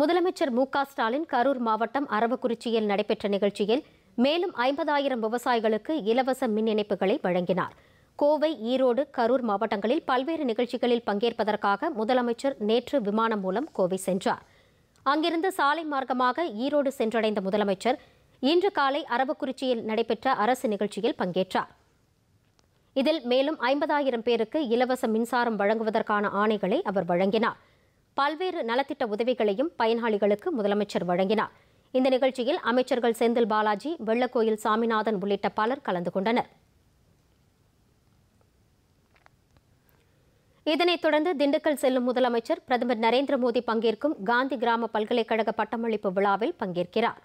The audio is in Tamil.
முதலமைச்சர் மு ஸ்டாலின் கரூர் மாவட்டம் அரவக்குறிச்சியில் நடைபெற்ற நிகழ்ச்சியில் மேலும் ஐம்பதாயிரம் விவசாயிகளுக்கு இலவச மின் இணைப்புகளை வழங்கினார் கோவை ஈரோடு கரூர் மாவட்டங்களில் பல்வேறு நிகழ்ச்சிகளில் பங்கேற்பதற்காக முதலமைச்சர் நேற்று விமானம் மூலம் கோவை சென்றார் அங்கிருந்து சாலை மார்க்கமாக ஈரோடு சென்றடைந்த முதலமைச்சர் இன்று காலை அரவக்குறிச்சியில் நடைபெற்ற அரசு நிகழ்ச்சியில் பங்கேற்றார் இதில் மேலும் ஐம்பதாயிரம் பேருக்கு இலவச மின்சாரம் வழங்குவதற்கான ஆணைகளை அவர் வழங்கினார் பல்வேறு நலத்திட்ட உதவிகளையும் பயனாளிகளுக்கு முதலமைச்சர் வழங்கினார் இந்த நிகழ்ச்சியில் அமைச்சர்கள் செந்தில் பாலாஜி வெள்ளக்கோயில் சாமிநாதன் உள்ளிட்ட பலர் கலந்து கொண்டனர் இதனைத் தொடர்ந்து திண்டுக்கல் செல்லும் முதலமைச்சர் பிரதமர் நரேந்திர மோடி பங்கேற்கும் காந்தி கிராம பல்கலைக்கழக பட்டமளிப்பு விழாவில் பங்கேற்கிறார்